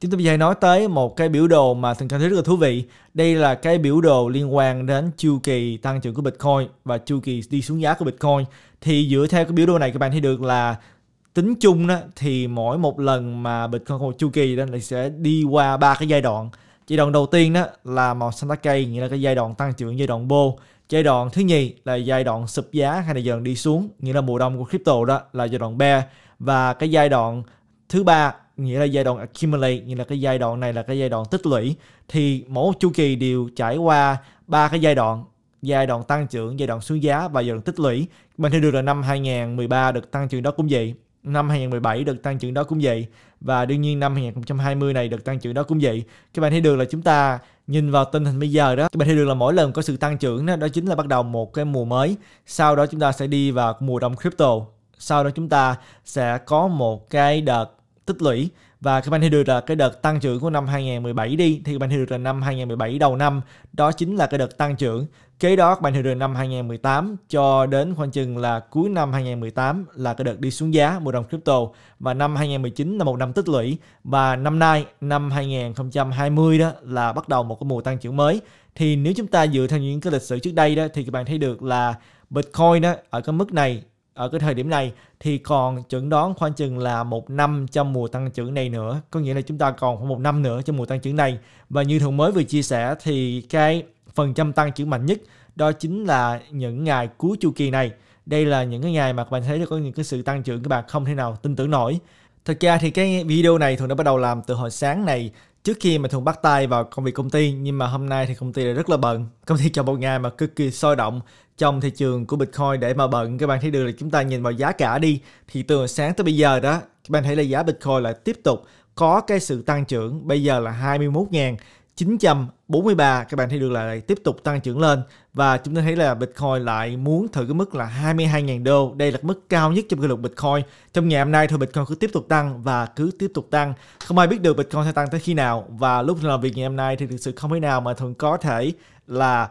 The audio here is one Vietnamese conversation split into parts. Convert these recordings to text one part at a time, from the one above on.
Chúng tôi bây nói tới một cái biểu đồ mà thường cảm thấy rất là thú vị. Đây là cái biểu đồ liên quan đến chu kỳ tăng trưởng của Bitcoin và chu kỳ đi xuống giá của Bitcoin. Thì dựa theo cái biểu đồ này các bạn thấy được là tính chung đó thì mỗi một lần mà Bitcoin có một chu kỳ đó thì sẽ đi qua ba cái giai đoạn. Giai đoạn đầu tiên đó là màu xanh lá cây, nghĩa là cái giai đoạn tăng trưởng, giai đoạn bull Giai đoạn thứ nhì là giai đoạn sụp giá hay là dần đi xuống, nghĩa là mùa đông của crypto đó là giai đoạn bear. Và cái giai đoạn thứ ba nghĩa là giai đoạn accumulate nghĩa là cái giai đoạn này là cái giai đoạn tích lũy thì mỗi chu kỳ đều trải qua ba cái giai đoạn giai đoạn tăng trưởng giai đoạn xuống giá và giai đoạn tích lũy mình thấy được là năm 2013 được tăng trưởng đó cũng vậy năm 2017 được tăng trưởng đó cũng vậy và đương nhiên năm 2020 này được tăng trưởng đó cũng vậy các bạn thấy được là chúng ta nhìn vào tình hình bây giờ đó các bạn thấy được là mỗi lần có sự tăng trưởng đó, đó chính là bắt đầu một cái mùa mới sau đó chúng ta sẽ đi vào mùa đông crypto sau đó chúng ta sẽ có một cái đợt tích lũy và các bạn thấy được là cái đợt tăng trưởng của năm 2017 đi thì các bạn thấy được là năm 2017 đầu năm đó chính là cái đợt tăng trưởng kế đó các bạn thấy được năm 2018 cho đến khoảng chừng là cuối năm 2018 là cái đợt đi xuống giá mua đồng crypto và năm 2019 là một năm tích lũy và năm nay năm 2020 đó là bắt đầu một cái mùa tăng trưởng mới thì nếu chúng ta dựa theo những cái lịch sử trước đây đó thì các bạn thấy được là Bitcoin đó ở cái mức này ở cái thời điểm này thì còn chẩn đoán khoảng chừng là một năm trong mùa tăng trưởng này nữa có nghĩa là chúng ta còn khoảng một năm nữa trong mùa tăng trưởng này và như thường mới vừa chia sẻ thì cái phần trăm tăng trưởng mạnh nhất đó chính là những ngày cuối chu kỳ này đây là những cái ngày mà các bạn thấy có những cái sự tăng trưởng các bạn không thể nào tin tưởng nổi Thực ra thì cái video này Thuận đã bắt đầu làm từ hồi sáng này trước khi mà thường bắt tay vào công việc công ty nhưng mà hôm nay thì công ty rất là bận công ty cho một ngày mà cực kỳ sôi động trong thị trường của Bitcoin để mà bận các bạn thấy được là chúng ta nhìn vào giá cả đi thì từ sáng tới bây giờ đó các bạn thấy là giá Bitcoin lại tiếp tục có cái sự tăng trưởng bây giờ là 21.000 943 các bạn thấy được là tiếp tục tăng trưởng lên và chúng ta thấy là Bitcoin lại muốn thử cái mức là 22.000 đô. Đây là cái mức cao nhất trong cái lục Bitcoin. Trong ngày hôm nay thôi Bitcoin cứ tiếp tục tăng và cứ tiếp tục tăng. Không ai biết được Bitcoin sẽ tăng tới khi nào và lúc làm việc ngày hôm nay thì thực sự không thể nào mà thường có thể là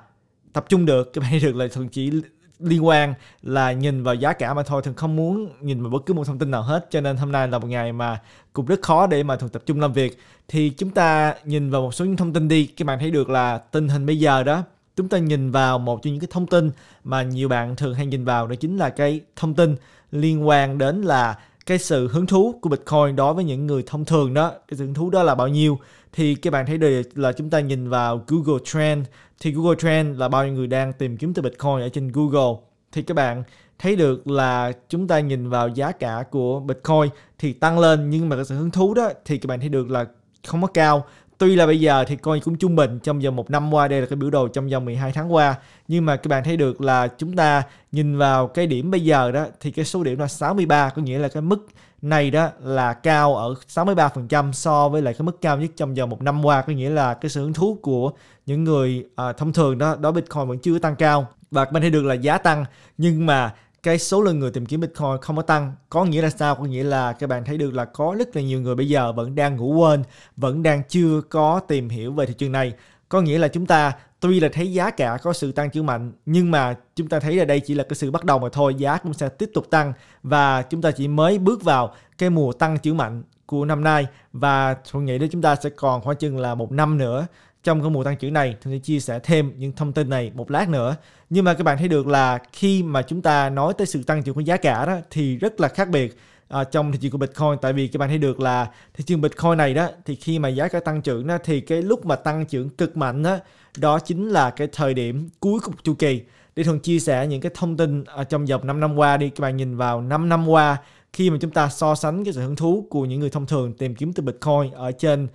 tập trung được các bạn thấy được là thường chỉ liên quan là nhìn vào giá cả mà thôi thường không muốn nhìn vào bất cứ một thông tin nào hết cho nên hôm nay là một ngày mà cũng rất khó để mà thường tập trung làm việc thì chúng ta nhìn vào một số những thông tin đi các bạn thấy được là tình hình bây giờ đó chúng ta nhìn vào một trong những cái thông tin mà nhiều bạn thường hay nhìn vào đó chính là cái thông tin liên quan đến là cái sự hứng thú của Bitcoin đối với những người thông thường đó, cái sự hứng thú đó là bao nhiêu thì các bạn thấy được là chúng ta nhìn vào Google Trend thì Google Trend là bao nhiêu người đang tìm kiếm từ Bitcoin ở trên Google thì các bạn thấy được là chúng ta nhìn vào giá cả của Bitcoin thì tăng lên nhưng mà cái sự hứng thú đó thì các bạn thấy được là không có cao Tuy là bây giờ thì coi cũng trung bình trong vòng một năm qua đây là cái biểu đồ trong vòng 12 tháng qua nhưng mà các bạn thấy được là chúng ta nhìn vào cái điểm bây giờ đó thì cái số điểm là 63 có nghĩa là cái mức này đó là cao ở 63% so với lại cái mức cao nhất trong vòng một năm qua có nghĩa là cái sự hứng thú của những người à, thông thường đó đó Bitcoin vẫn chưa tăng cao và các bạn thấy được là giá tăng nhưng mà cái số lượng người tìm kiếm Bitcoin không có tăng. Có nghĩa là sao? Có nghĩa là các bạn thấy được là có rất là nhiều người bây giờ vẫn đang ngủ quên, vẫn đang chưa có tìm hiểu về thị trường này. Có nghĩa là chúng ta tuy là thấy giá cả có sự tăng trưởng mạnh nhưng mà chúng ta thấy là đây chỉ là cái sự bắt đầu mà thôi giá cũng sẽ tiếp tục tăng và chúng ta chỉ mới bước vào cái mùa tăng trưởng mạnh của năm nay và tôi nghĩ đó chúng ta sẽ còn khoảng chừng là một năm nữa trong cái mùa tăng trưởng này tôi sẽ chia sẻ thêm những thông tin này một lát nữa nhưng mà các bạn thấy được là khi mà chúng ta nói tới sự tăng trưởng của giá cả đó thì rất là khác biệt À, trong thị trường của Bitcoin tại vì các bạn thấy được là thị trường Bitcoin này đó thì khi mà giá cả tăng trưởng đó, thì cái lúc mà tăng trưởng cực mạnh đó, đó chính là cái thời điểm cuối của chu kỳ để thường chia sẻ những cái thông tin ở à, trong vòng 5 năm qua đi các bạn nhìn vào 5 năm qua khi mà chúng ta so sánh cái sự hứng thú của những người thông thường tìm kiếm từ Bitcoin ở trên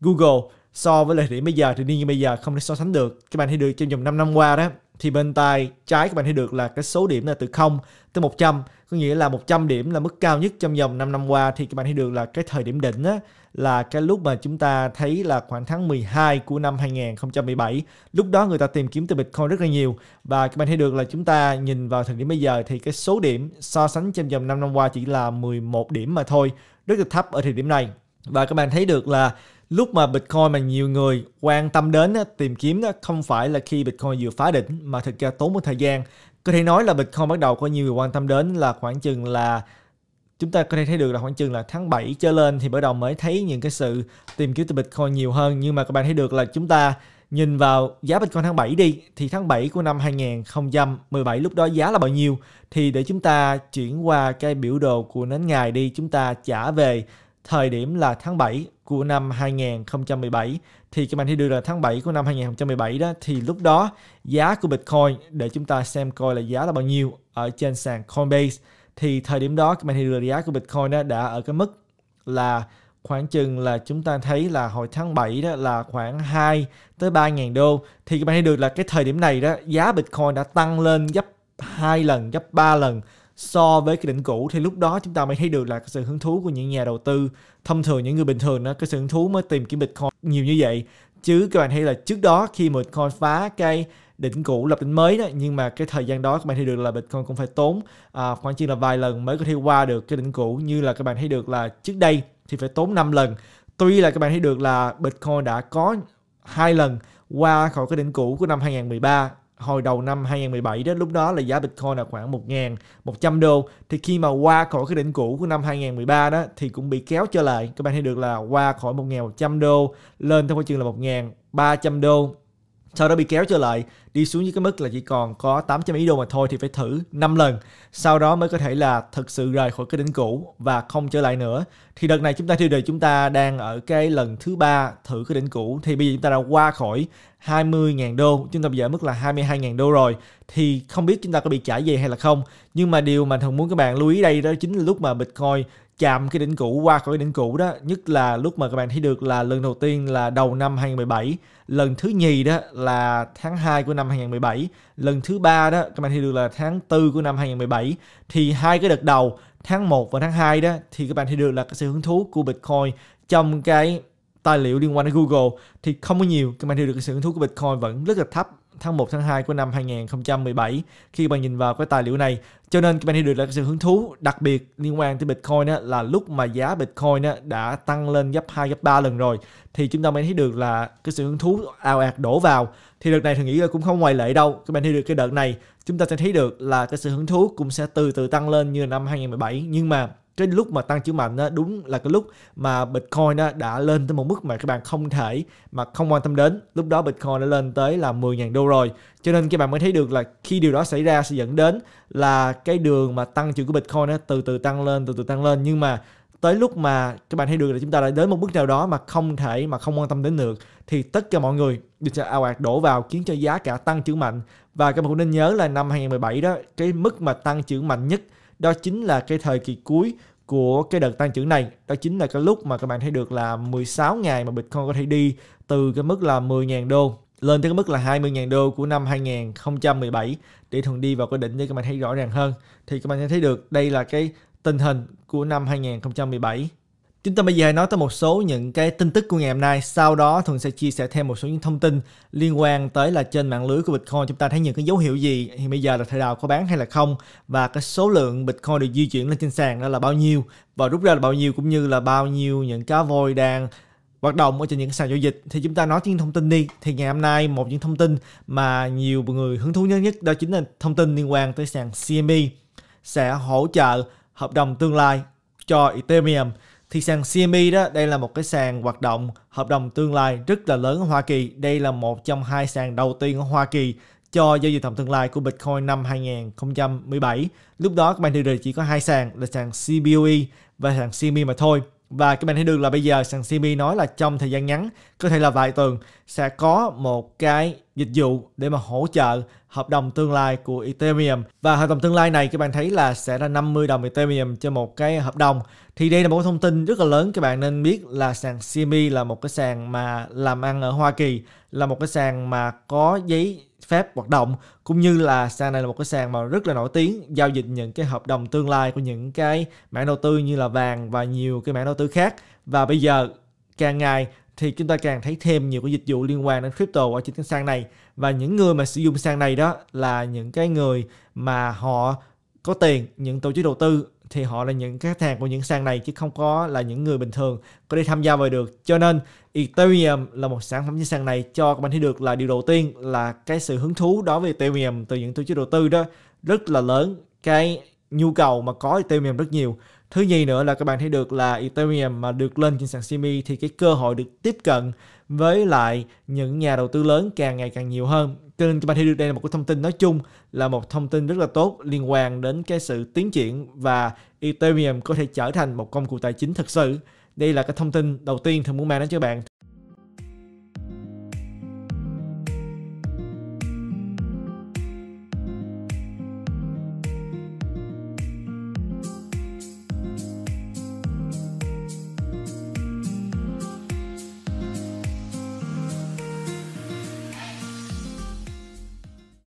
Google so với thời điểm bây giờ thì đương như bây giờ không thể so sánh được các bạn thấy được trong vòng 5 năm qua đó thì bên tay trái các bạn thấy được là cái số điểm là từ 0 tới 100 có nghĩa là 100 điểm là mức cao nhất trong vòng 5 năm qua thì các bạn thấy được là cái thời điểm đỉnh á, là cái lúc mà chúng ta thấy là khoảng tháng 12 của năm 2017 lúc đó người ta tìm kiếm từ Bitcoin rất là nhiều và các bạn thấy được là chúng ta nhìn vào thời điểm bây giờ thì cái số điểm so sánh trong vòng 5 năm qua chỉ là 11 điểm mà thôi rất là thấp ở thời điểm này và các bạn thấy được là lúc mà Bitcoin mà nhiều người quan tâm đến tìm kiếm không phải là khi Bitcoin vừa phá đỉnh mà thực ra tốn một thời gian có thể nói là Bitcoin bắt đầu có nhiều người quan tâm đến là khoảng chừng là chúng ta có thể thấy được là khoảng chừng là tháng 7 trở lên thì bắt đầu mới thấy những cái sự tìm kiếm từ Bitcoin nhiều hơn nhưng mà các bạn thấy được là chúng ta nhìn vào giá Bitcoin tháng 7 đi thì tháng 7 của năm 2017 lúc đó giá là bao nhiêu thì để chúng ta chuyển qua cái biểu đồ của nến ngày đi chúng ta trả về thời điểm là tháng 7 của năm 2017 thì các bạn thấy được là tháng 7 của năm 2017 đó thì lúc đó giá của Bitcoin để chúng ta xem coi là giá là bao nhiêu ở trên sàn Coinbase thì thời điểm đó các bạn thấy được là giá của Bitcoin đó đã ở cái mức là khoảng chừng là chúng ta thấy là hồi tháng 7 đó là khoảng 2 tới 3 ngàn đô thì các bạn thấy được là cái thời điểm này đó giá Bitcoin đã tăng lên gấp 2 lần, gấp 3 lần so với cái đỉnh cũ thì lúc đó chúng ta mới thấy được là cái sự hứng thú của những nhà đầu tư thông thường những người bình thường đó cái sự hứng thú mới tìm kiếm bitcoin nhiều như vậy chứ các bạn thấy là trước đó khi mà bitcoin phá cái đỉnh cũ lập đỉnh mới đó nhưng mà cái thời gian đó các bạn thấy được là bitcoin cũng phải tốn à, khoảng chừng là vài lần mới có thể qua được cái đỉnh cũ như là các bạn thấy được là trước đây thì phải tốn 5 lần tuy là các bạn thấy được là bitcoin đã có hai lần qua khỏi cái đỉnh cũ của năm 2013 hồi đầu năm 2017 đó lúc đó là giá Bitcoin là khoảng 1.100 đô thì khi mà qua khỏi cái đỉnh cũ của năm 2013 đó thì cũng bị kéo trở lại các bạn thấy được là qua khỏi 1.100 đô lên theo khoảng chừng là 1.300 đô sau đó bị kéo trở lại đi xuống dưới cái mức là chỉ còn có 800 ý đô mà thôi thì phải thử 5 lần sau đó mới có thể là thực sự rời khỏi cái đỉnh cũ và không trở lại nữa thì đợt này chúng ta tiêu đề chúng ta đang ở cái lần thứ ba thử cái đỉnh cũ thì bây giờ chúng ta đã qua khỏi 20.000 đô chúng ta bây giờ mức là 22.000 đô rồi thì không biết chúng ta có bị trả về hay là không nhưng mà điều mà thường muốn các bạn lưu ý đây đó chính là lúc mà Bitcoin chạm cái đỉnh cũ qua khỏi cái đỉnh cũ đó nhất là lúc mà các bạn thấy được là lần đầu tiên là đầu năm 2017 lần thứ nhì đó là tháng 2 của năm năm 2017, lần thứ ba đó các bạn thi được là tháng 4 của năm 2017 thì hai cái đợt đầu tháng 1 và tháng 2 đó thì các bạn thi được là cái sự hứng thú của Bitcoin trong cái tài liệu liên quan đến Google thì không có nhiều các bạn hiểu được cái sự hứng thú của Bitcoin vẫn rất là thấp tháng 1 tháng 2 của năm 2017 khi bạn nhìn vào cái tài liệu này cho nên các bạn thấy được là cái sự hứng thú đặc biệt liên quan tới Bitcoin đó là lúc mà giá Bitcoin đó đã tăng lên gấp 2 gấp 3 lần rồi thì chúng ta mới thấy được là cái sự hứng thú ào ạt đổ vào thì đợt này thì nghĩ là cũng không ngoài lệ đâu các bạn thấy được cái đợt này chúng ta sẽ thấy được là cái sự hứng thú cũng sẽ từ từ tăng lên như năm 2017 nhưng mà cái lúc mà tăng trưởng mạnh đó đúng là cái lúc mà Bitcoin đó đã lên tới một mức mà các bạn không thể mà không quan tâm đến lúc đó Bitcoin đã lên tới là 10.000 đô rồi cho nên các bạn mới thấy được là khi điều đó xảy ra sẽ dẫn đến là cái đường mà tăng trưởng của Bitcoin nó từ từ tăng lên từ từ tăng lên nhưng mà tới lúc mà các bạn thấy được là chúng ta đã đến một bước nào đó mà không thể mà không quan tâm đến được thì tất cả mọi người đều sẽ ào ạt đổ vào khiến cho giá cả tăng trưởng mạnh và các bạn cũng nên nhớ là năm 2017 đó cái mức mà tăng trưởng mạnh nhất đó chính là cái thời kỳ cuối của cái đợt tăng trưởng này đó chính là cái lúc mà các bạn thấy được là 16 ngày mà Bitcoin có thể đi từ cái mức là 10.000 đô lên tới cái mức là 20.000 đô của năm 2017 để thường đi vào cái đỉnh để các bạn thấy rõ ràng hơn thì các bạn sẽ thấy được đây là cái tình hình của năm 2017 Chúng ta bây giờ nói tới một số những cái tin tức của ngày hôm nay, sau đó Thuận sẽ chia sẻ thêm một số những thông tin liên quan tới là trên mạng lưới của Bitcoin chúng ta thấy những cái dấu hiệu gì, thì bây giờ là thời đào có bán hay là không và cái số lượng Bitcoin được di chuyển lên trên sàn đó là bao nhiêu và rút ra là bao nhiêu cũng như là bao nhiêu những cá voi đang hoạt động ở trên những sàn giao dịch thì chúng ta nói những thông tin đi thì ngày hôm nay một những thông tin mà nhiều người hứng thú nhất nhất đó chính là thông tin liên quan tới sàn CME sẽ hỗ trợ hợp đồng tương lai cho Ethereum thì sàn CME đó, đây là một cái sàn hoạt động hợp đồng tương lai rất là lớn ở Hoa Kỳ. Đây là một trong hai sàn đầu tiên ở Hoa Kỳ cho giao dịch dòng tương lai của Bitcoin năm 2017. Lúc đó các bạn thì chỉ có hai sàn là sàn CBOE và sàn CME mà thôi. Và các bạn thấy được là bây giờ sàn CME nói là trong thời gian ngắn, có thể là vài tuần, sẽ có một cái dịch vụ để mà hỗ trợ hợp đồng tương lai của Ethereum. Và hợp đồng tương lai này các bạn thấy là sẽ là 50 đồng Ethereum cho một cái hợp đồng. Thì đây là một thông tin rất là lớn các bạn nên biết là sàn CME là một cái sàn mà làm ăn ở Hoa Kỳ, là một cái sàn mà có giấy phép hoạt động cũng như là sàn này là một cái sàn mà rất là nổi tiếng giao dịch những cái hợp đồng tương lai của những cái mảng đầu tư như là vàng và nhiều cái mảng đầu tư khác và bây giờ càng ngày thì chúng ta càng thấy thêm nhiều cái dịch vụ liên quan đến crypto ở trên cái sàn này và những người mà sử dụng sàn này đó là những cái người mà họ có tiền những tổ chức đầu tư thì họ là những khách hàng của những sàn này chứ không có là những người bình thường có đi tham gia vào được cho nên Ethereum là một sản phẩm trên sàn này cho các bạn thấy được là điều đầu tiên là cái sự hứng thú đối với Ethereum từ những tổ chức đầu tư đó rất là lớn cái nhu cầu mà có Ethereum rất nhiều thứ nhì nữa là các bạn thấy được là Ethereum mà được lên trên sàn CME thì cái cơ hội được tiếp cận với lại những nhà đầu tư lớn càng ngày càng nhiều hơn cho nên các bạn thấy được đây là một cái thông tin nói chung là một thông tin rất là tốt liên quan đến cái sự tiến triển và Ethereum có thể trở thành một công cụ tài chính thực sự đây là cái thông tin đầu tiên thì muốn mang đến cho bạn